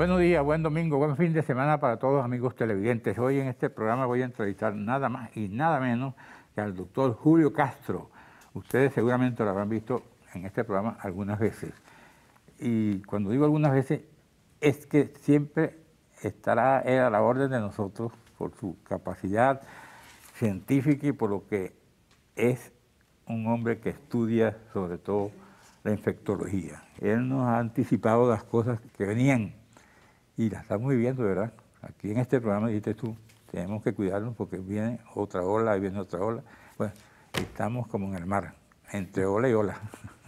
Buenos días, buen domingo, buen fin de semana para todos amigos televidentes. Hoy en este programa voy a entrevistar nada más y nada menos que al doctor Julio Castro. Ustedes seguramente lo habrán visto en este programa algunas veces. Y cuando digo algunas veces, es que siempre estará él a la orden de nosotros por su capacidad científica y por lo que es un hombre que estudia sobre todo la infectología. Él nos ha anticipado las cosas que venían y la estamos viviendo, ¿verdad? Aquí en este programa dijiste tú, tenemos que cuidarnos porque viene otra ola y viene otra ola. Bueno, estamos como en el mar, entre ola y ola.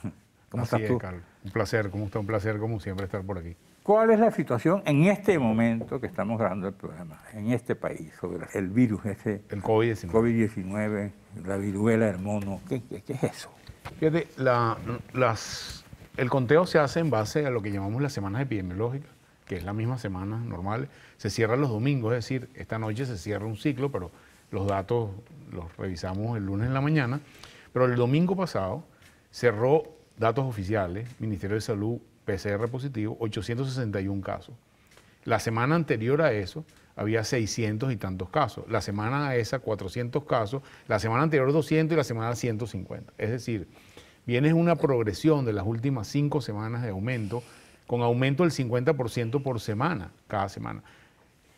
¿Cómo estás tú? Es, Carlos. Un placer, como usted, Un placer, como siempre, estar por aquí. ¿Cuál es la situación en este momento que estamos grabando el programa, en este país, sobre el virus, ese? el COVID-19, COVID la viruela del mono? ¿Qué, es eso? Fíjate, el conteo se hace en base a lo que llamamos las semanas epidemiológicas que es la misma semana normal, se cierra los domingos, es decir, esta noche se cierra un ciclo, pero los datos los revisamos el lunes en la mañana, pero el domingo pasado cerró datos oficiales, Ministerio de Salud, PCR positivo, 861 casos. La semana anterior a eso había 600 y tantos casos, la semana a esa 400 casos, la semana anterior 200 y la semana 150. Es decir, viene una progresión de las últimas cinco semanas de aumento con aumento del 50% por semana, cada semana.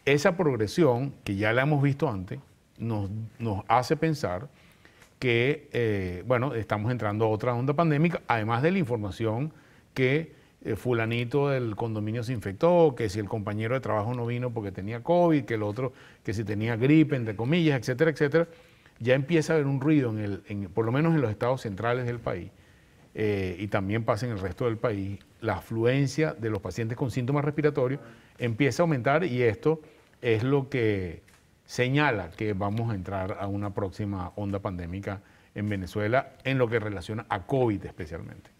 Esa progresión, que ya la hemos visto antes, nos, hace pensar que, eh, bueno, estamos entrando a otra onda pandémica, además de la información que eh, fulanito del condominio se infectó, que si el compañero de trabajo no vino porque tenía COVID, que el otro, que si tenía gripe, entre comillas, etcétera, etcétera, ya empieza a haber un ruido, en el, por lo menos en los estados centrales del país, eh, y también pasa en el resto del país, la afluencia de los pacientes con síntomas respiratorios empieza a aumentar y esto es lo que señala que vamos a entrar a una próxima onda pandémica en Venezuela en lo que relaciona a COVID especialmente.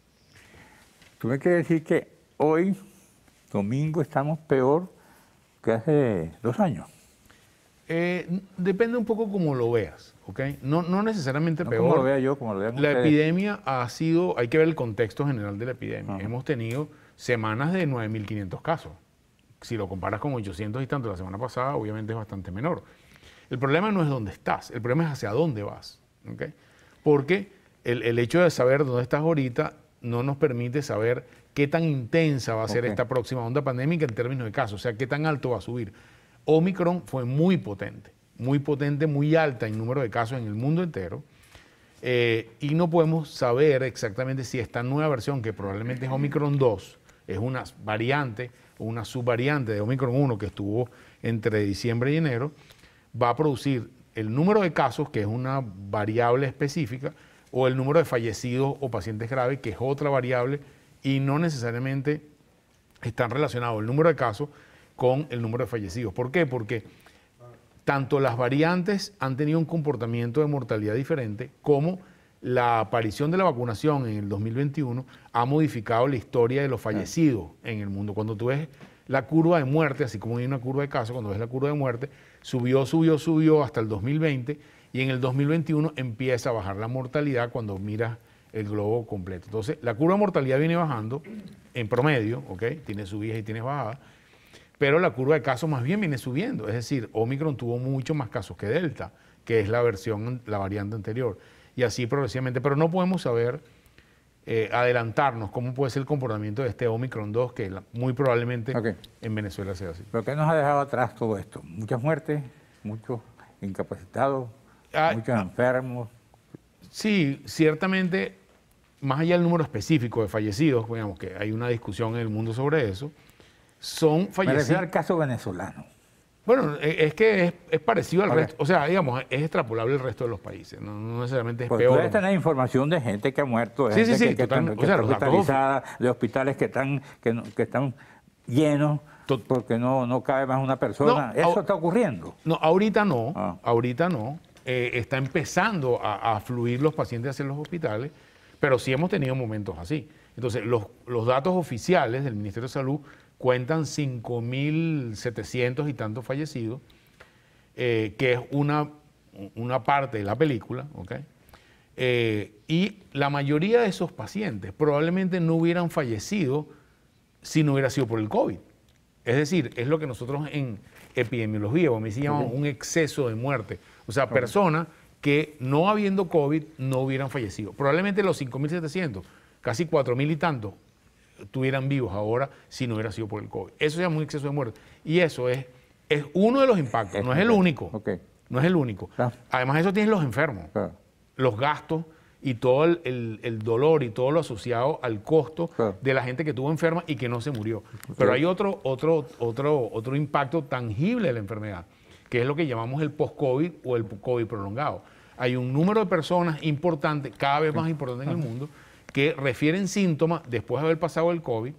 Tú me quieres decir que hoy, domingo, estamos peor que hace dos años. Eh, depende un poco cómo lo veas. No, necesariamente peor. Como lo vea yo, como lo vea La epidemia ha sido, hay que ver el contexto general de la epidemia. Hemos tenido semanas de 9.500 casos. Si lo comparas con 800 y tanto la semana pasada, obviamente es bastante menor. El problema no es dónde estás, el problema es hacia dónde vas. Porque el, hecho de saber dónde estás ahorita no nos permite saber qué tan intensa va a ser esta próxima onda pandémica en términos de casos, o sea, qué tan alto va a subir. Omicron fue muy potente muy potente, muy alta en número de casos en el mundo entero. Eh, y no podemos saber exactamente si esta nueva versión, que probablemente es Omicron 2, es una variante o una subvariante de Omicron 1 que estuvo entre diciembre y enero, va a producir el número de casos, que es una variable específica, o el número de fallecidos o pacientes graves, que es otra variable, y no necesariamente están relacionados el número de casos con el número de fallecidos. ¿Por qué? Porque tanto las variantes han tenido un comportamiento de mortalidad diferente como la aparición de la vacunación en el 2021 ha modificado la historia de los fallecidos en el mundo. Cuando tú ves la curva de muerte, así como hay una curva de casos, cuando ves la curva de muerte, subió, subió, subió hasta el 2020 y en el 2021 empieza a bajar la mortalidad cuando miras el globo completo. Entonces, la curva de mortalidad viene bajando en promedio, ¿ok? Tiene subidas y tiene bajadas pero la curva de casos más bien viene subiendo. Es decir, Omicron tuvo mucho más casos que Delta, que es la versión, la variante anterior. Y así progresivamente. Pero no podemos saber, eh, adelantarnos cómo puede ser el comportamiento de este Omicron 2, que muy probablemente en Venezuela sea así. ¿Pero qué nos ha dejado atrás todo esto? Muchas muertes, muchos incapacitados, ah, muchos enfermos. Sí, ciertamente, más allá del número específico de fallecidos, digamos que hay una discusión en el mundo sobre eso, son fallecidos. Parecido al caso venezolano. Bueno, e, es que es, parecido al resto, o sea, digamos, es extrapolable el resto de los países, no, necesariamente es Porque peor. Puedes tener información de gente que ha muerto, de gente que, de hospitales que están, que, están llenos porque no, no cabe más una persona. Eso está ocurriendo. No, ahorita no, ah. ahorita no. Eh, está empezando a, a, fluir los pacientes hacia los hospitales, pero sí hemos tenido momentos así. Entonces, los, los datos oficiales del Ministerio de Salud cuentan 5.700 y tantos fallecidos, eh, que es una, una, parte de la película, ¿ok? Eh, y la mayoría de esos pacientes probablemente no hubieran fallecido si no hubiera sido por el COVID. Es decir, es lo que nosotros en epidemiología o a mí un exceso de muerte. O sea, personas que no habiendo COVID no hubieran fallecido. Probablemente los 5.700, casi 4.000 y tantos, estuvieran vivos ahora si no hubiera sido por el COVID. Eso se llama un exceso de muerte. Y eso es, es uno de los impactos, no es el único. No es el único. Ah. Además, eso tienes los enfermos, ah. los gastos y todo el, dolor y todo lo asociado al costo ah. de la gente que estuvo enferma y que no se murió. Pero hay otro, otro, otro, otro impacto tangible de la enfermedad, que es lo que llamamos el post-COVID o el COVID prolongado. Hay un número de personas importante, cada vez más importante en el mundo, que refieren síntomas después de haber pasado el COVID,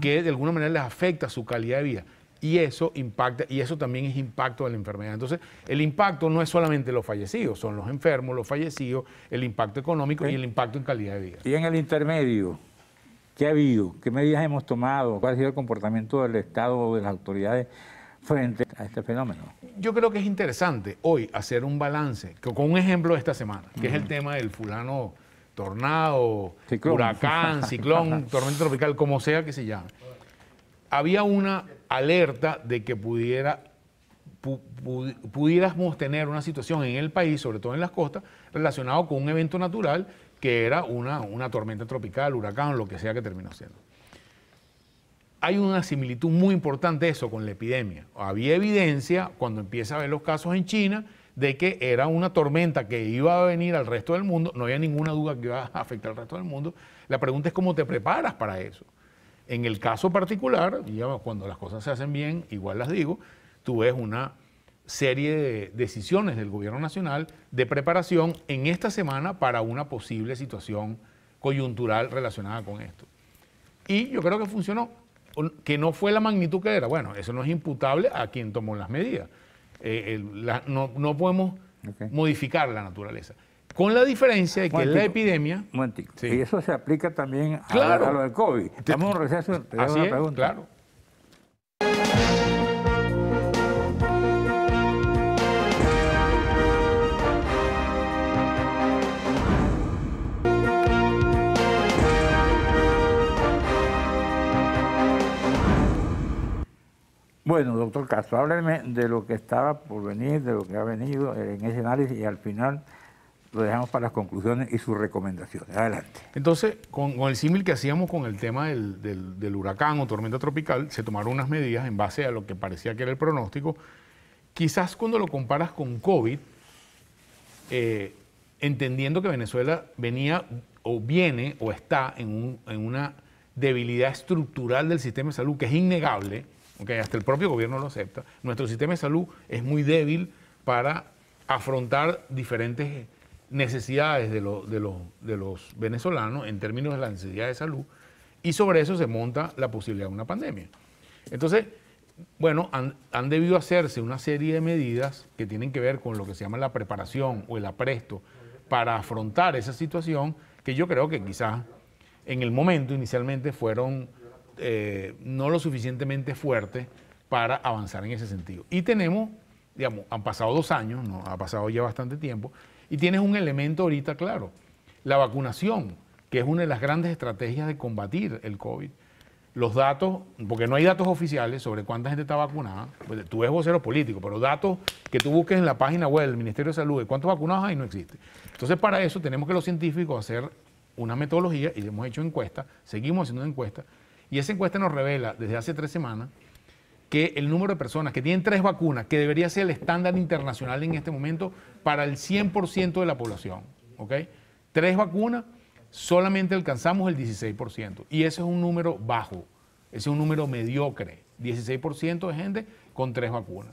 que de alguna manera les afecta su calidad de vida. Y eso impacta, y eso también es impacto de la enfermedad. Entonces, el impacto no es solamente los fallecidos, son los enfermos, los fallecidos, el impacto económico y el impacto en calidad de vida. Y en el intermedio, ¿qué ha habido? ¿Qué medidas hemos tomado? ¿Cuál ha sido el comportamiento del Estado o de las autoridades frente a este fenómeno? Yo creo que es interesante hoy hacer un balance con un ejemplo de esta semana, que es el tema del fulano tornado, huracán, ciclón, tormenta tropical, como sea que se llame, había una alerta de que pudiera, pudiéramos tener una situación en el país, sobre todo en las costas, relacionado con un evento natural que era una, una tormenta tropical, huracán, lo que sea que terminó siendo. Hay una similitud muy importante eso con la epidemia. Había evidencia cuando empieza a ver los casos en China, de que era una tormenta que iba a venir al resto del mundo, no había ninguna duda que iba a afectar al resto del mundo. La pregunta es cómo te preparas para eso. En el caso particular, cuando las cosas se hacen bien, igual las digo, tú una serie de decisiones del gobierno nacional de preparación en esta semana para una posible situación coyuntural relacionada con esto. Y yo creo que funcionó, que no fue la magnitud que era. Bueno, eso no es imputable a quien tomó las medidas. Eh, no, podemos modificar la naturaleza. Con la diferencia de que la epidemia. Y eso se aplica también a, lo del COVID. pregunta. Claro. Bueno, doctor Castro, hábleme de lo que estaba por venir, de lo que ha venido eh, en ese análisis y al final lo dejamos para las conclusiones y sus recomendaciones. Adelante. Entonces, con, el símil que hacíamos con el tema del, huracán o tormenta tropical, se tomaron unas medidas en base a lo que parecía que era el pronóstico. Quizás cuando lo comparas con COVID, eh, entendiendo que Venezuela venía o viene o está en, en, una debilidad estructural del sistema de salud que es innegable, Okay, hasta el propio gobierno lo acepta. Nuestro sistema de salud es muy débil para afrontar diferentes necesidades de, los venezolanos en términos de la necesidad de salud y sobre eso se monta la posibilidad de una pandemia. Entonces, bueno, han debido hacerse una serie de medidas que tienen que ver con lo que se llama la preparación o el apresto para afrontar esa situación que yo creo que quizás en el momento inicialmente fueron eh, no lo suficientemente fuerte para avanzar en ese sentido. Y tenemos, digamos, han pasado dos años, ha pasado ya bastante tiempo, y tienes un elemento ahorita claro, la vacunación, que es una de las grandes estrategias de combatir el COVID. Los datos, porque no hay datos oficiales sobre cuánta gente está vacunada, pues, tú eres vocero político, pero datos que tú busques en la página web del Ministerio de Salud de cuántos vacunados hay no existe. Entonces, para eso tenemos que los científicos hacer una metodología, y hemos hecho encuestas, seguimos haciendo encuestas, y esa encuesta nos revela desde hace tres semanas que el número de personas que tienen tres vacunas, que debería ser el estándar internacional en este momento para el 100% de la población, ¿ok? Tres vacunas, solamente alcanzamos el 16%. Y ese es un número bajo, ese es un número mediocre. 16% de gente con tres vacunas.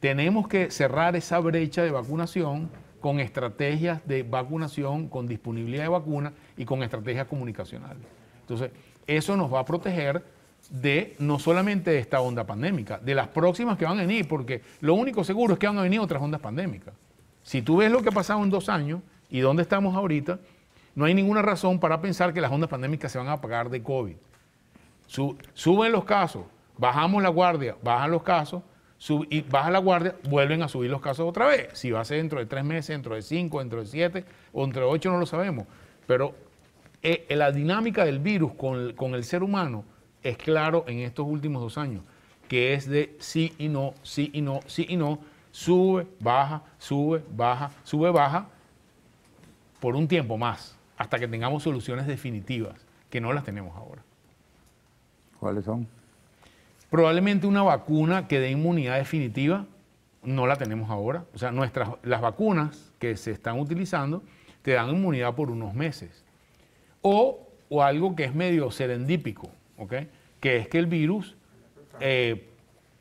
Tenemos que cerrar esa brecha de vacunación con estrategias de vacunación, con disponibilidad de vacunas y con estrategias comunicacionales. Entonces, eso nos va a proteger de no solamente esta onda pandémica, de las próximas que van a venir, porque lo único seguro es que van a venir otras ondas pandémicas. Si tú ves lo que ha pasado en dos años y dónde estamos ahorita, no hay ninguna razón para pensar que las ondas pandémicas se van a apagar de COVID. suben los casos, bajamos la guardia, bajan los casos, y baja la guardia, vuelven a subir los casos otra vez. Si va a ser dentro de tres meses, dentro de cinco, dentro de siete, o entre ocho, no lo sabemos. Pero eh, eh, la dinámica del virus con, con el ser humano es claro en estos últimos dos años, que es de sí y no, sí y no, sí y no, sube, baja, sube, baja, sube, baja, por un tiempo más, hasta que tengamos soluciones definitivas, que no las tenemos ahora. ¿Cuáles son? Probablemente una vacuna que dé inmunidad definitiva, no la tenemos ahora. O sea, nuestras, las vacunas que se están utilizando te dan inmunidad por unos meses o, algo que es medio serendípico, que es que el virus eh,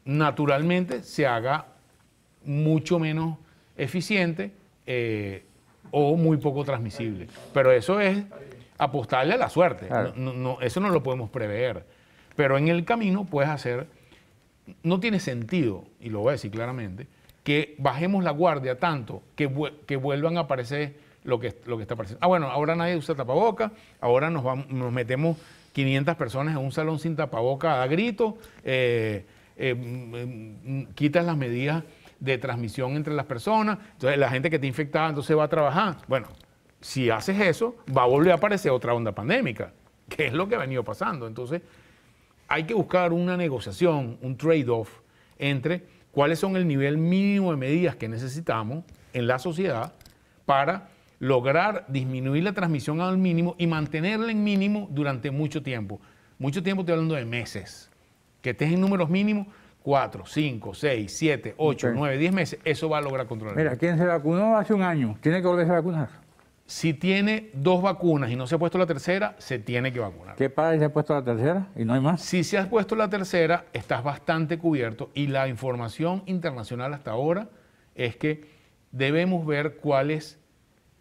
naturalmente se haga mucho menos eficiente eh, o muy poco transmisible. Pero eso es apostarle a la suerte, eso no lo podemos prever. Pero en el camino puedes hacer, no tiene sentido, y lo voy a decir claramente, que bajemos la guardia tanto que, que vuelvan a aparecer lo que, lo que está pasando Ah, bueno, ahora nadie usa tapaboca, ahora nos, nos metemos 500 personas en un salón sin tapaboca a grito, eh, eh, mm, mm, quitas las medidas de transmisión entre las personas, entonces la gente que está infectada entonces va a trabajar. Bueno, si haces eso, va a volver a aparecer otra onda pandémica, que es lo que ha venido pasando. Entonces, hay que buscar una negociación, un trade-off entre cuáles son el nivel mínimo de medidas que necesitamos en la sociedad para lograr disminuir la transmisión al mínimo y mantenerla en mínimo durante mucho tiempo. Mucho tiempo estoy hablando de meses. Que estés en números mínimos, 4, 5, 6, 7, 8, nueve, 9, 10 meses, eso va a lograr controlar. Mira, quien se vacunó hace un año, tiene que volverse a vacunar. Si tiene dos vacunas y no se ha puesto la tercera, se tiene que vacunar. ¿Qué pasa si se ha puesto la tercera y no hay más? Si se ha puesto la tercera, estás bastante cubierto y la información internacional hasta ahora es que debemos ver cuáles es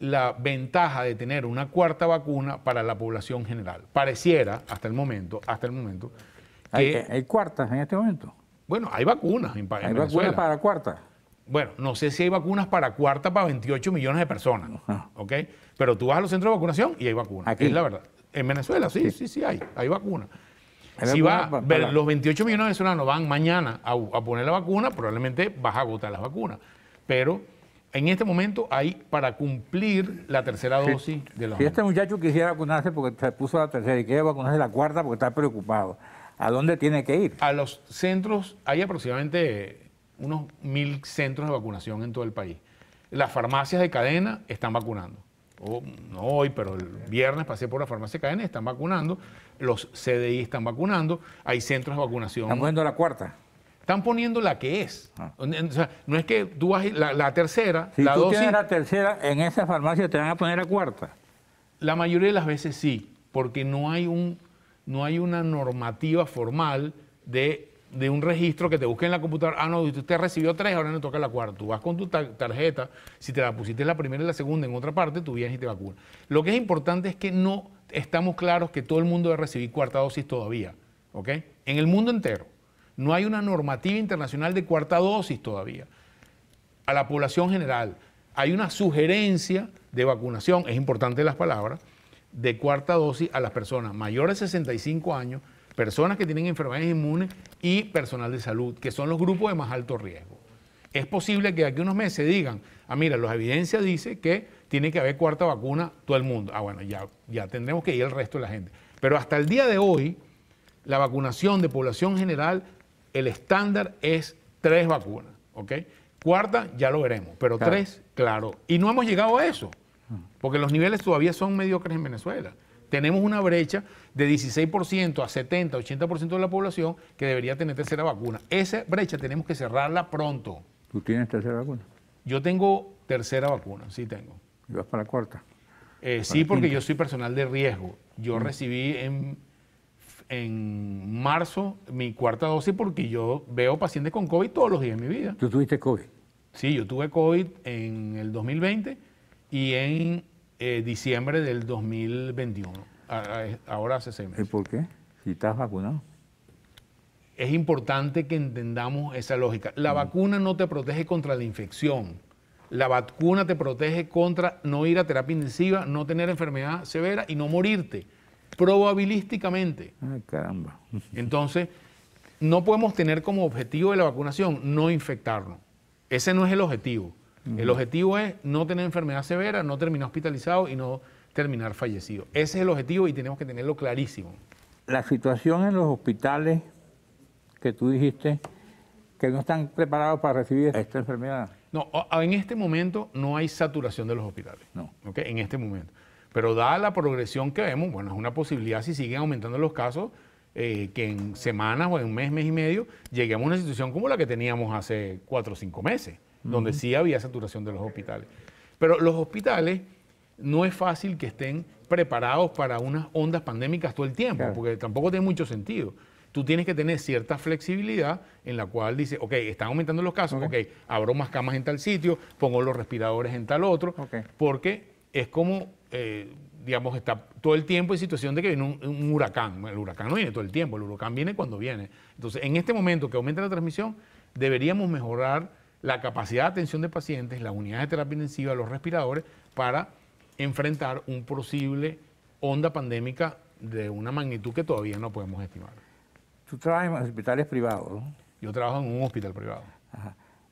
la ventaja de tener una cuarta vacuna para la población general. Pareciera, hasta el momento, hasta el momento, Hay, cuartas en este momento. Bueno, hay vacunas en, ¿Hay vacunas para cuarta? Bueno, no sé si hay vacunas para cuarta para 28 millones de personas, Pero tú vas a los centros de vacunación y hay vacunas. Es la verdad. En Venezuela, sí, sí, sí, hay, hay vacunas. Si va, los 28 millones de venezolanos van mañana a, a poner la vacuna, probablemente vas a agotar las vacunas. Pero en este momento hay para cumplir la tercera dosis sí, de los. Si este muchacho quisiera vacunarse porque se puso la tercera y quiere vacunarse la cuarta porque está preocupado, ¿a dónde tiene que ir? A los centros, hay aproximadamente unos mil centros de vacunación en todo el país. Las farmacias de cadena están vacunando. Oh, no hoy, pero el viernes pasé por la farmacia de cadena, están vacunando. Los CDI están vacunando. Hay centros de vacunación. Estamos viendo la cuarta están poniendo la que es. Ah. O sea, no es que tú vas la, la tercera, la dosis, tienes la tercera, en esa farmacia te van a poner la cuarta. La mayoría de las veces sí, porque no hay un no hay una normativa formal de, un registro que te busque en la computadora. Ah, no, usted recibió tres, ahora no toca la cuarta. Tú vas con tu tarjeta, si te la pusiste la primera y la segunda en otra parte, tú vienes y te vacunas. Lo que es importante es que no estamos claros que todo el mundo debe recibir cuarta dosis todavía, ¿ok? En el mundo entero. No hay una normativa internacional de cuarta dosis todavía a la población general. Hay una sugerencia de vacunación, es importante las palabras, de cuarta dosis a las personas mayores de 65 años, personas que tienen enfermedades inmunes y personal de salud, que son los grupos de más alto riesgo. Es posible que aquí unos meses digan, ah, mira, la evidencia dice que tiene que haber cuarta vacuna todo el mundo. Ah, bueno, ya, ya tendremos que ir el resto de la gente. Pero hasta el día de hoy, la vacunación de población general el estándar es tres vacunas, ¿ok? Cuarta, ya lo veremos, pero tres, claro. Y no hemos llegado a eso, porque los niveles todavía son mediocres en Venezuela. Tenemos una brecha de 16% a 70, 80% de la población que debería tener tercera vacuna. Esa brecha tenemos que cerrarla pronto. ¿Tú tienes tercera vacuna? Yo tengo tercera vacuna, sí tengo. ¿Y vas para la cuarta? Eh, sí, porque yo soy personal de riesgo. Yo mm. recibí en en marzo mi cuarta dosis porque yo veo pacientes con COVID todos los días de mi vida. ¿Tú tuviste COVID? Sí, yo tuve COVID en el 2020 y en eh, diciembre del 2021, ahora hace seis meses. ¿Y por qué? Si estás vacunado. Es importante que entendamos esa lógica. La mm. vacuna no te protege contra la infección. La vacuna te protege contra no ir a terapia intensiva, no tener enfermedad severa y no morirte probabilísticamente. caramba. Entonces, no podemos tener como objetivo de la vacunación no infectarnos. Ese no es el objetivo. El objetivo es no tener enfermedad severa, no terminar hospitalizado y no terminar fallecido. Ese es el objetivo y tenemos que tenerlo clarísimo. La situación en los hospitales que tú dijiste que no están preparados para recibir esta enfermedad. No, en este momento no hay saturación de los hospitales. No. En este momento. Pero dada la progresión que vemos, bueno, es una posibilidad si siguen aumentando los casos, eh, que en semanas o en un mes, mes y medio, lleguemos a una situación como la que teníamos hace cuatro o cinco meses, donde sí había saturación de los hospitales. Pero los hospitales no es fácil que estén preparados para unas ondas pandémicas todo el tiempo, porque tampoco tiene mucho sentido. Tú tienes que tener cierta flexibilidad en la cual dice, ok, están aumentando los casos, ok, abro más camas en tal sitio, pongo los respiradores en tal otro, porque es como, eh, digamos, está todo el tiempo en situación de que viene un, huracán. El huracán no viene todo el tiempo, el huracán viene cuando viene. Entonces, en este momento que aumenta la transmisión, deberíamos mejorar la capacidad de atención de pacientes, las unidades de terapia intensiva, los respiradores, para enfrentar un posible onda pandémica de una magnitud que todavía no podemos estimar. Tú trabajas en hospitales privados, ¿no? Yo trabajo en un hospital privado.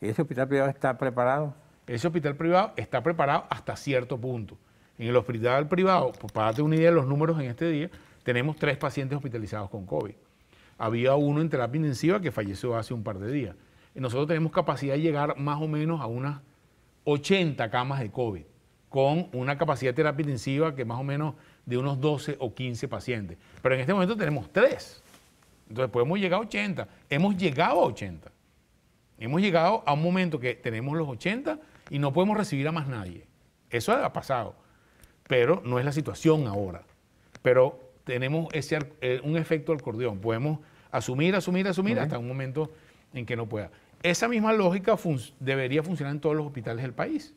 ¿Y ese hospital privado está preparado? ese hospital privado está preparado hasta cierto punto. En el hospital privado, para darte una idea de los números en este día, tenemos tres pacientes hospitalizados con COVID. Había uno en terapia intensiva que falleció hace un par de días. nosotros tenemos capacidad de llegar más o menos a unas 80 camas de COVID, con una capacidad de terapia intensiva que más o menos de unos 12 o 15 pacientes. Pero en este momento tenemos tres. Entonces podemos llegar a 80. Hemos llegado a 80. Hemos llegado a un momento que tenemos los 80 y no podemos recibir a más nadie. Eso ha pasado, pero no es la situación ahora. Pero tenemos ese, eh, un efecto al acordeón. Podemos asumir, asumir, asumir hasta un momento en que no pueda. Esa misma lógica debería funcionar en todos los hospitales del país.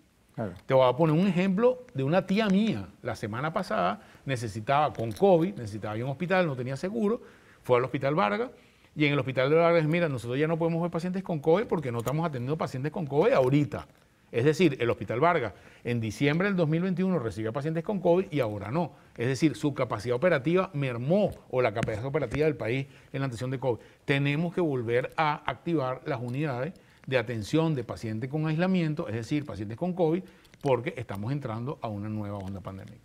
Te voy a poner un ejemplo de una tía mía. La semana pasada necesitaba, con COVID, necesitaba ir a un hospital, no tenía seguro, fue al hospital Vargas. Y en el hospital de Vargas, mira, nosotros ya no podemos ver pacientes con COVID porque no estamos atendiendo pacientes con COVID ahorita. Es decir, el Hospital Vargas en diciembre del 2021 recibía pacientes con COVID y ahora no. Es decir, su capacidad operativa mermó o la capacidad operativa del país en la atención de COVID. Tenemos que volver a activar las unidades de atención de pacientes con aislamiento, es decir, pacientes con COVID, porque estamos entrando a una nueva onda pandémica.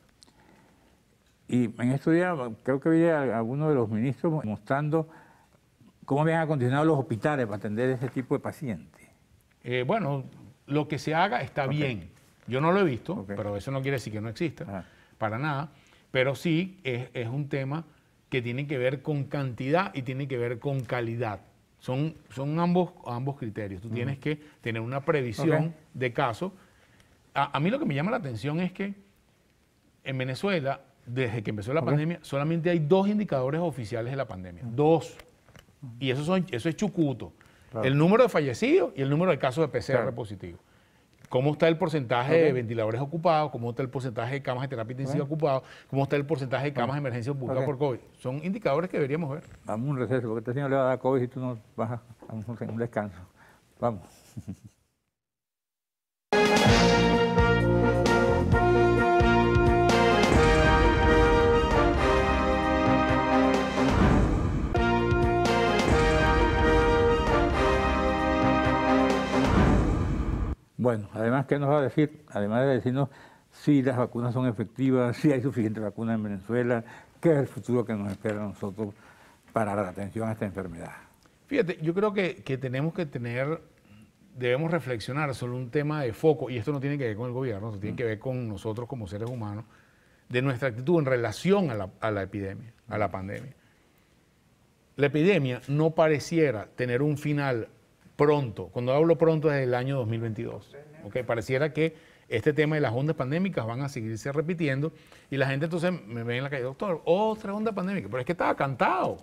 Y en estos días creo que vi a algunos de los ministros mostrando cómo habían acondicionado los hospitales para atender ese tipo de pacientes. Eh, bueno, lo que se haga está bien. Yo no lo he visto, pero eso no quiere decir que no exista, para nada. Pero sí es, un tema que tiene que ver con cantidad y tiene que ver con calidad. Son, son ambos, ambos criterios. Tú tienes que tener una previsión de caso. A, mí lo que me llama la atención es que en Venezuela, desde que empezó la pandemia, solamente hay dos indicadores oficiales de la pandemia. Dos. Y eso, son, eso es chucuto. El número de fallecidos y el número de casos de PCR positivo. ¿Cómo está el porcentaje de ventiladores ocupados? ¿Cómo está el porcentaje de camas de terapia intensiva ocupados? ¿Cómo está el porcentaje de camas de emergencia ocupadas por COVID? Son indicadores que deberíamos ver. Vamos a un receso, porque este señor le va a dar COVID y tú no vas a un descanso. Vamos. Bueno, además, ¿qué nos va a decir? Además de decirnos si las vacunas son efectivas, si hay suficiente vacuna en Venezuela, qué es el futuro que nos espera a nosotros para la atención a esta enfermedad. Fíjate, yo creo que, tenemos que tener, debemos reflexionar sobre un tema de foco, y esto no tiene que ver con el gobierno, esto tiene mm. que ver con nosotros como seres humanos, de nuestra actitud en relación a la, a la epidemia, a la mm. pandemia. La epidemia no pareciera tener un final pronto. Cuando hablo pronto es el año 2022. pareciera que este tema de las ondas pandémicas van a seguirse repitiendo y la gente entonces me ve en la calle, doctor, otra onda pandémica. Pero es que estaba cantado.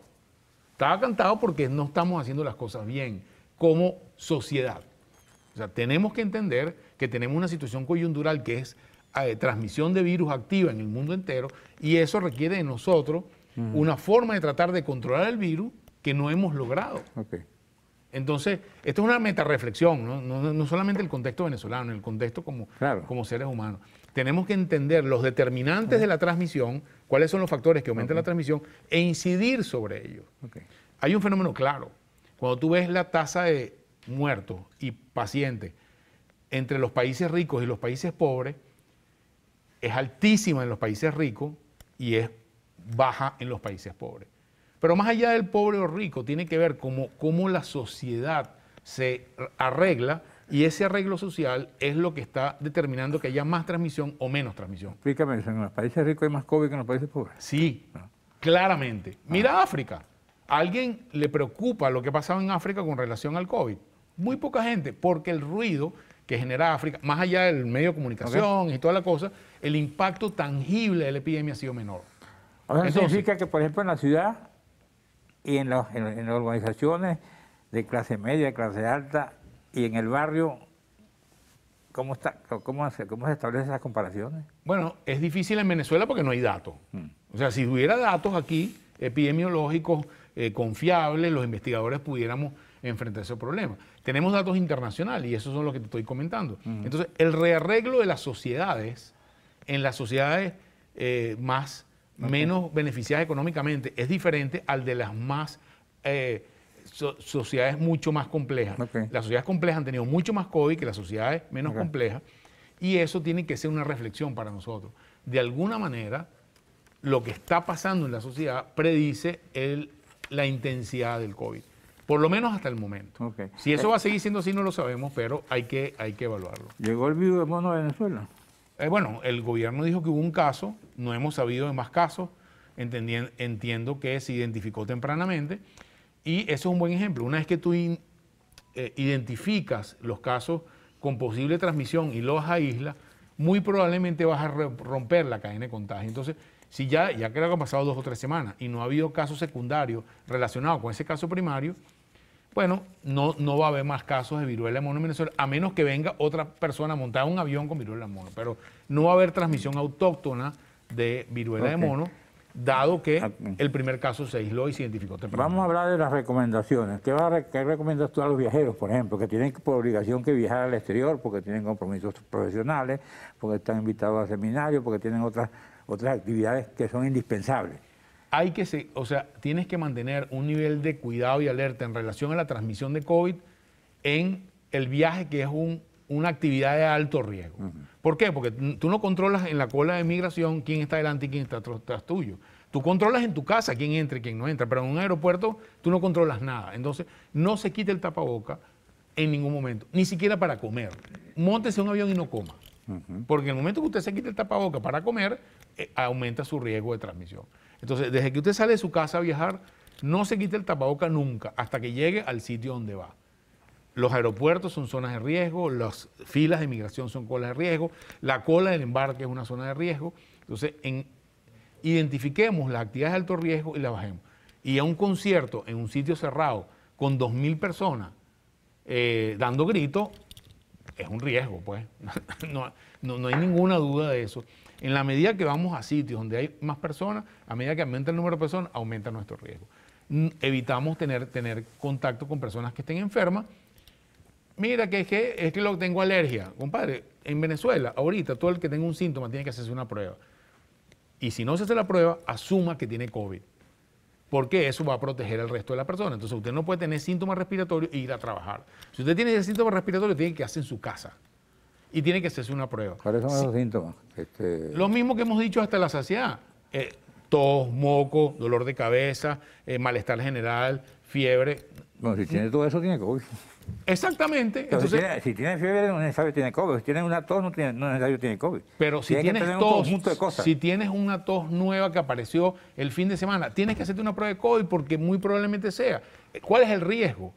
Estaba cantado porque no estamos haciendo las cosas bien como sociedad. O sea, tenemos que entender que tenemos una situación coyuntural que es eh, transmisión de virus activa en el mundo entero y eso requiere de nosotros una forma de tratar de controlar el virus que no hemos logrado. Entonces, esto es una metareflexión, No, no solamente el contexto venezolano, el contexto como, como seres humanos. Tenemos que entender los determinantes de la transmisión, cuáles son los factores que aumentan la transmisión e incidir sobre ellos. Hay un fenómeno claro. Cuando tú ves la tasa de muertos y pacientes entre los países ricos y los países pobres, es altísima en los países ricos y es baja en los países pobres. Pero más allá del pobre o rico, tiene que ver cómo, cómo la sociedad se arregla y ese arreglo social es lo que está determinando que haya más transmisión o menos transmisión. Explícame, ¿en los países ricos hay más COVID que en los países pobres? Sí, ah. claramente. Ah. Mira África. ¿A alguien le preocupa lo que ha pasado en África con relación al COVID? Muy poca gente, porque el ruido que genera África, más allá del medio de comunicación y toda la cosa, el impacto tangible de la epidemia ha sido menor. O significa que, por ejemplo, en la ciudad y en, las organizaciones de clase media, de clase alta y en el barrio ¿Cómo, está, cómo, ¿Cómo se establecen esas comparaciones? Bueno, es difícil en Venezuela porque no hay datos. Mm. O sea, si hubiera datos aquí, epidemiológicos eh, confiables, los investigadores pudiéramos enfrentar ese problema. Tenemos datos internacionales y eso son lo que te estoy comentando. Mm. Entonces, el rearreglo de las sociedades, en las sociedades eh, más menos beneficiadas económicamente, es diferente al de las más eh, sociedades mucho más complejas. Las sociedades complejas han tenido mucho más COVID que las sociedades menos complejas y eso tiene que ser una reflexión para nosotros. De alguna manera, lo que está pasando en la sociedad predice el, la intensidad del COVID. Por lo menos hasta el momento. Si eso eh. va a seguir siendo así, no lo sabemos, pero hay que, hay que evaluarlo. ¿Llegó el virus de mono a Venezuela? Eh, bueno, el gobierno dijo que hubo un caso, no hemos sabido de más casos, entiendo que se identificó tempranamente y eso es un buen ejemplo. Una vez que tú eh, identificas los casos con posible transmisión y los aíslas, muy probablemente vas a romper la cadena de contagio. Entonces, si ya, ya creo que han pasado dos o tres semanas y no ha habido casos secundarios relacionados con ese caso primario, bueno, no, no va a haber más casos de viruela de mono en Venezuela, a menos que venga otra persona montada en un avión con viruela de mono. Pero no va a haber transmisión autóctona de viruela de mono, dado que ah, el primer caso se aisló y se identificó Vamos a hablar de las recomendaciones. ¿Qué, a, recomiendas tú a los viajeros, por ejemplo, que tienen por obligación que viajar al exterior porque tienen compromisos profesionales, porque están invitados a seminarios, porque tienen otras, otras actividades que son indispensables? hay que, o sea, tienes que mantener un nivel de cuidado y alerta en relación a la transmisión de COVID en el viaje, que es una actividad de alto riesgo. ¿Por qué? Porque tú no controlas en la cola de migración quién está delante y quién está atrás tuyo. Tú controlas en tu casa quién entra y quién no entra, pero en un aeropuerto tú no controlas nada. Entonces, no se quite el tapaboca en ningún momento, ni siquiera para comer. Móntese un avión y no coma. Porque en el momento que usted se quite el tapaboca para comer, eh, aumenta su riesgo de transmisión. Entonces, desde que usted sale de su casa a viajar, no se quite el tapaboca nunca hasta que llegue al sitio donde va. Los aeropuertos son zonas de riesgo, las filas de inmigración son colas de riesgo, la cola del embarque es una zona de riesgo. Entonces, identifiquemos las actividades de alto riesgo y las bajemos. Y a un concierto en un sitio cerrado con 2.000 personas eh, dando gritos, es un riesgo, pues. no hay ninguna duda de eso. En la medida que vamos a sitios donde hay más personas, a medida que aumenta el número de personas, aumenta nuestro riesgo. Mm, evitamos tener, tener contacto con personas que estén enfermas. Mira, que es que, es que tengo alergia. Compadre, en Venezuela, ahorita, todo el que tenga un síntoma tiene que hacerse una prueba. Y si no se hace la prueba, asuma que tiene COVID. Porque eso va a proteger al resto de la persona. Entonces, usted no puede tener síntomas respiratorios e ir a trabajar. Si usted tiene síntomas respiratorios, tiene que hacer en su casa y tiene que hacerse una prueba. ¿Cuáles son los síntomas? Este... Lo mismo que hemos dicho hasta la saciedad. Eh, tos, moco, dolor de cabeza, eh, malestar general, fiebre. Bueno, si tiene todo eso, tiene COVID. Exactamente. Entonces, si, tiene, fiebre, no necesario tiene COVID. Si tiene una tos, no, tiene, no tiene COVID. Pero si tiene tienes tos, de cosas. si tienes una tos nueva que apareció el fin de semana, tienes que hacerte una prueba de COVID porque muy probablemente sea. ¿Cuál es el riesgo?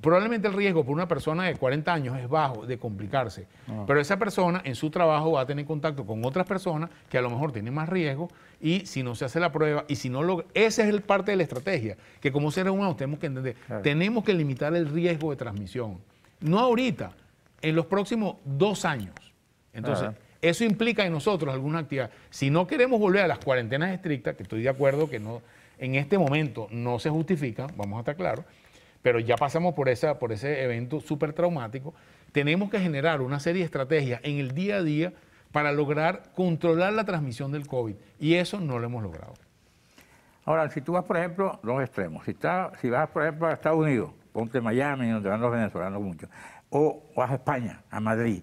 Probablemente el riesgo por una persona de 40 años es bajo de complicarse, ah. pero esa persona en su trabajo va a tener contacto con otras personas que a lo mejor tienen más riesgo y si no se hace la prueba y si no lo... Esa es el parte de la estrategia, que como seres humanos tenemos que entender, tenemos que limitar el riesgo de transmisión. No ahorita, en los próximos dos años. Entonces, eso implica en nosotros alguna actividad. Si no queremos volver a las cuarentenas estrictas, que estoy de acuerdo que no, en este momento no se justifica, vamos a estar claros, pero ya pasamos por, esa, por ese evento súper traumático, tenemos que generar una serie de estrategias en el día a día para lograr controlar la transmisión del COVID. Y eso no lo hemos logrado. Ahora, si tú vas, por ejemplo, a los extremos, si, vas, por ejemplo, a Estados Unidos, ponte Miami, donde van los venezolanos muchos, o vas a España, a Madrid,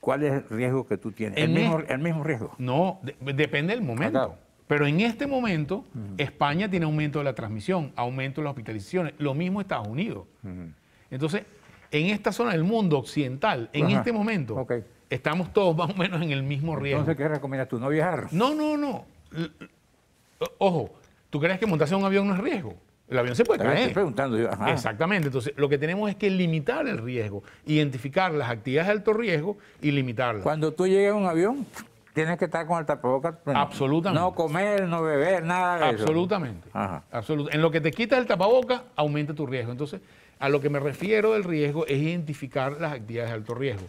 ¿cuál es el riesgo que tú tienes? El, mismo, el mismo, riesgo. No, depende del momento. Pero en este momento, España tiene aumento de la transmisión, aumento de las hospitalizaciones, lo mismo Estados Unidos. Entonces, en esta zona del mundo occidental, en este momento, estamos todos más o menos en el mismo riesgo. Entonces, ¿qué recomiendas tú? ¿No viajar? No, no, no. Ojo, ¿tú crees que montarse en un avión no es riesgo? El avión se puede caer. Estoy preguntando yo. Ajá. Exactamente. Entonces, lo que tenemos es que limitar el riesgo, identificar las actividades de alto riesgo y limitarlas. Cuando tú llegas a un avión, tienes que estar con el tapabocas. Pues, Absolutamente. No comer, no beber, nada de Absolutamente. eso. Absolutamente. En lo que te quita el tapabocas, aumenta tu riesgo. Entonces, a lo que me refiero del riesgo es identificar las actividades de alto riesgo.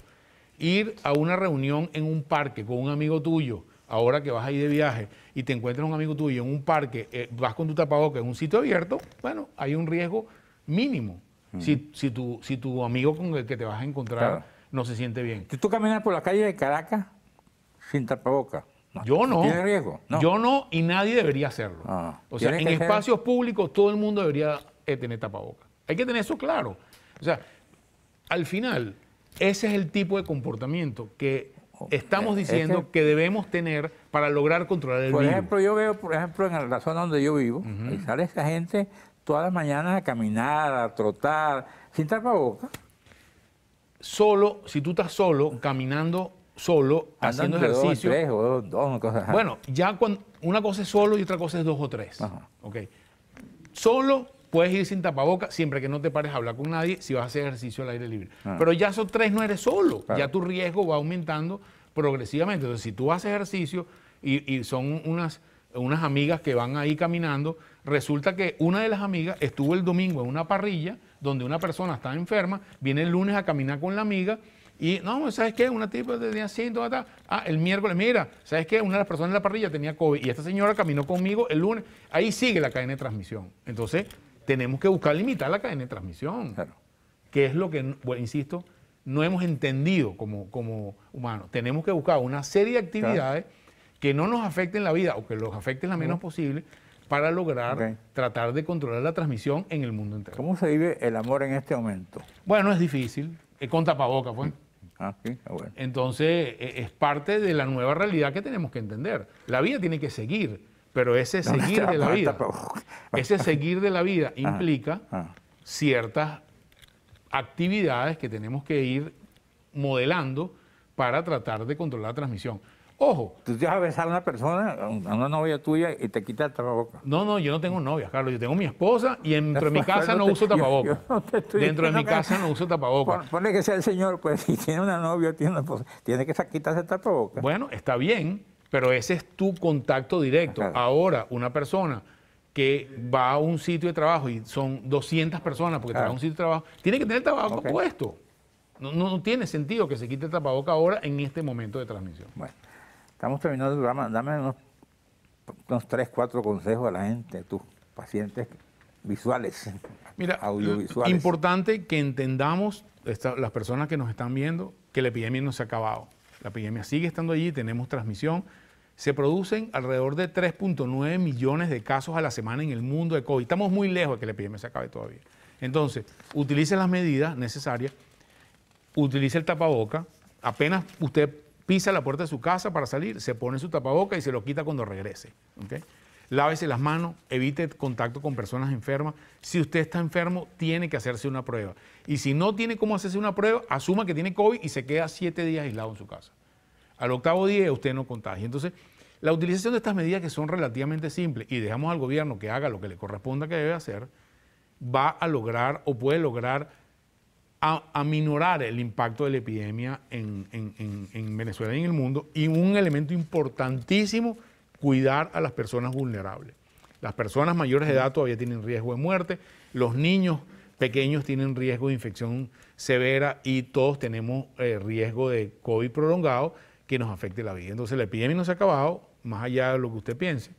Ir a una reunión en un parque con un amigo tuyo, ahora que vas ahí de viaje y te encuentras un amigo tuyo en un parque, eh, vas con tu tapabocas en un sitio abierto, bueno, hay un riesgo mínimo. si, si, tu, si tu amigo con el que te vas a encontrar no se siente bien. Si ¿Tú caminas por la calle de Caracas? sin tapabocas? Yo no. ¿Tiene riesgo? Yo no y nadie debería hacerlo. Ah, o sea, en espacios públicos todo el mundo debería eh, tener tapaboca. Hay que tener eso claro. O sea, al final, ese es el tipo de comportamiento que oh, estamos diciendo que, debemos tener para lograr controlar el por virus. Por ejemplo, yo veo, por ejemplo, en la zona donde yo vivo, sale esa gente todas las mañanas a caminar, a trotar, sin tapaboca. Solo, si tú estás solo caminando solo haciendo ejercicio. Bueno, ya cuando una cosa es solo y otra cosa es dos o tres. Solo puedes ir sin tapaboca siempre que no te pares a hablar con nadie si vas a hacer ejercicio al aire libre. Ah. Pero ya esos tres, no eres solo. Ya tu riesgo va aumentando progresivamente. Entonces, si tú haces ejercicio y, son unas, unas amigas que van ahí caminando, resulta que una de las amigas estuvo el domingo en una parrilla donde una persona estaba enferma, viene el lunes a caminar con la amiga y no, ¿sabes qué? Una tipa tenía síntomas. Ah, el miércoles, mira, ¿sabes qué? Una de las personas en la parrilla tenía COVID y esta señora caminó conmigo el lunes. Ahí sigue la cadena de transmisión. Entonces, tenemos que buscar limitar la cadena de transmisión. Claro. Que es lo que, insisto, no hemos entendido como, como humanos. Tenemos que buscar una serie de actividades que no nos afecten la vida o que los afecten la menos posible para lograr tratar de controlar la transmisión en el mundo entero. ¿Cómo se vive el amor en este momento? Bueno, es difícil. Es con tapabocas, pues. Ah, ah, Entonces, e, es parte de la nueva realidad que tenemos que entender. La vida tiene que seguir, pero ese seguir de la vida, ese seguir de la vida implica ciertas actividades que tenemos que ir modelando para tratar de controlar la transmisión. Ojo. Tú te vas a besar a una persona, a una novia tuya, y te quitas el tapabocas. No, no, yo no tengo novia, Carlos. Yo tengo mi esposa y dentro de mi casa no, uso tapabocas. dentro de mi casa no uso tapabocas. Pone que sea el señor, pues si tiene una novia, tiene una esposa, tiene que quitarse el tapabocas. Bueno, está bien, pero ese es tu contacto directo. Ahora, una persona que va a un sitio de trabajo y son 200 personas porque te trabaja a un sitio de trabajo, tiene que tener el tapabocas puesto. No, no, no tiene sentido que se quite el tapabocas ahora en este momento de transmisión. Bueno. Estamos terminando el programa. Dame unos, tres, cuatro consejos a la gente, tus pacientes visuales, Mira, audiovisuales. Importante que entendamos, las personas que nos están viendo, que la epidemia no se ha acabado. La epidemia sigue estando allí, tenemos transmisión. Se producen alrededor de 3.9 millones de casos a la semana en el mundo de COVID. Estamos muy lejos de que la epidemia se acabe todavía. Entonces, utilice las medidas necesarias, utilice el tapaboca. Apenas usted pisa la puerta de su casa para salir, se pone su tapaboca y se lo quita cuando regrese. Lávese las manos, evite contacto con personas enfermas. Si usted está enfermo, tiene que hacerse una prueba. Y si no tiene cómo hacerse una prueba, asuma que tiene COVID y se queda siete días aislado en su casa. Al octavo día usted no contagia. Entonces, la utilización de estas medidas que son relativamente simples y dejamos al gobierno que haga lo que le corresponda que debe hacer, va a lograr o puede lograr a minorar el impacto de la epidemia en, Venezuela y en el mundo. Y un elemento importantísimo, cuidar a las personas vulnerables. Las personas mayores de edad todavía tienen riesgo de muerte, los niños pequeños tienen riesgo de infección severa y todos tenemos eh, riesgo de COVID prolongado que nos afecte la vida. Entonces la epidemia no se ha acabado, más allá de lo que usted piense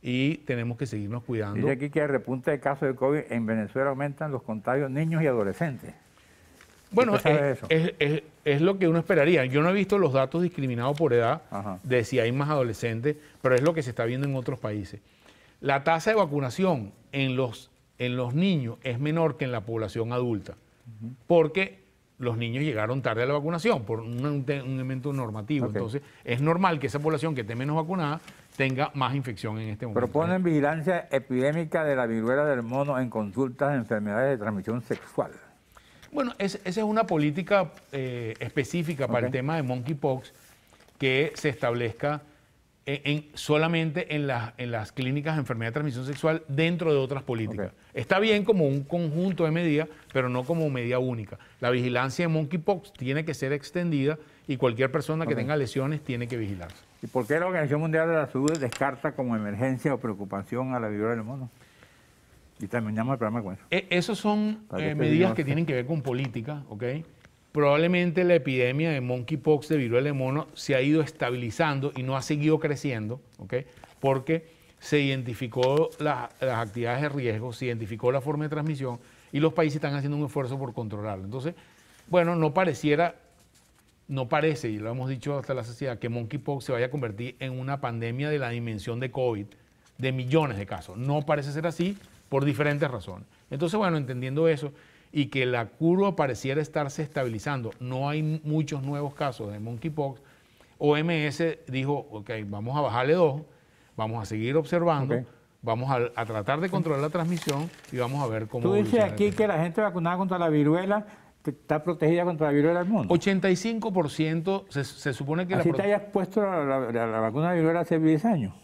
y tenemos que seguirnos cuidando. y aquí que el repunte de casos de COVID en Venezuela aumentan los contagios niños y adolescentes. Bueno, eh, es, es, lo que uno esperaría. Yo no he visto los datos discriminados por edad de si hay más adolescentes, pero es lo que se está viendo en otros países. La tasa de vacunación en los, en los niños es menor que en la población adulta, porque los niños llegaron tarde a la vacunación por un, elemento normativo. Entonces, es normal que esa población que esté menos vacunada tenga más infección en este momento. Proponen vigilancia epidémica de la viruela del mono en consultas de enfermedades de transmisión sexual. Bueno, esa es una política eh, específica para el tema de monkeypox que se establezca solamente en, las clínicas de enfermedad de transmisión sexual dentro de otras políticas. Está bien como un conjunto de medidas, pero no como medida única. La vigilancia de monkeypox tiene que ser extendida y cualquier persona que tenga lesiones tiene que vigilarse. ¿Y por qué la Organización Mundial de la Salud descarta como emergencia o preocupación a la viruela del mono? Y terminamos el programa con e, eso. esas son eh, medidas que tienen que ver con política, ¿ok? Probablemente la epidemia de monkeypox, de viruela de mono, se ha ido estabilizando y no ha seguido creciendo, ¿ok? Porque se identificó las actividades de riesgo, se identificó la forma de transmisión y los países están haciendo un esfuerzo por controlarlo. Entonces, bueno, no pareciera, no parece, y lo hemos dicho hasta la sociedad, que monkeypox se vaya a convertir en una pandemia de la dimensión de COVID, de millones de casos. No parece ser así por diferentes razones. Entonces, bueno, entendiendo eso y que la curva pareciera estarse estabilizando, no hay muchos nuevos casos de monkeypox, OMS dijo, ok, vamos a bajarle dos, vamos a seguir observando, vamos a, tratar de controlar la transmisión y vamos a ver cómo... Tú dices aquí que la gente vacunada contra la viruela está protegida contra la viruela del mundo. 85% se, supone que... Así la te hayas puesto la, la vacuna de viruela hace 10 años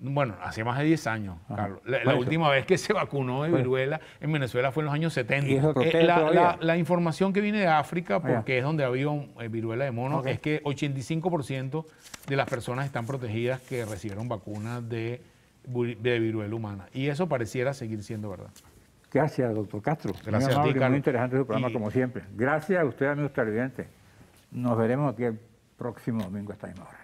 bueno, hace más de 10 años, Carlos. La, última vez que se vacunó de viruela en Venezuela fue en los años 70. Eh, la, información que viene de África, porque es donde ha habido eh, viruela de mono, es que 85% de las personas están protegidas que recibieron vacunas de, viruela humana. Y eso pareciera seguir siendo verdad. Gracias, doctor Castro. Gracias, a Muy interesante su programa, como siempre. Gracias a usted, amigos televidente. Nos veremos aquí el próximo domingo a esta misma hora.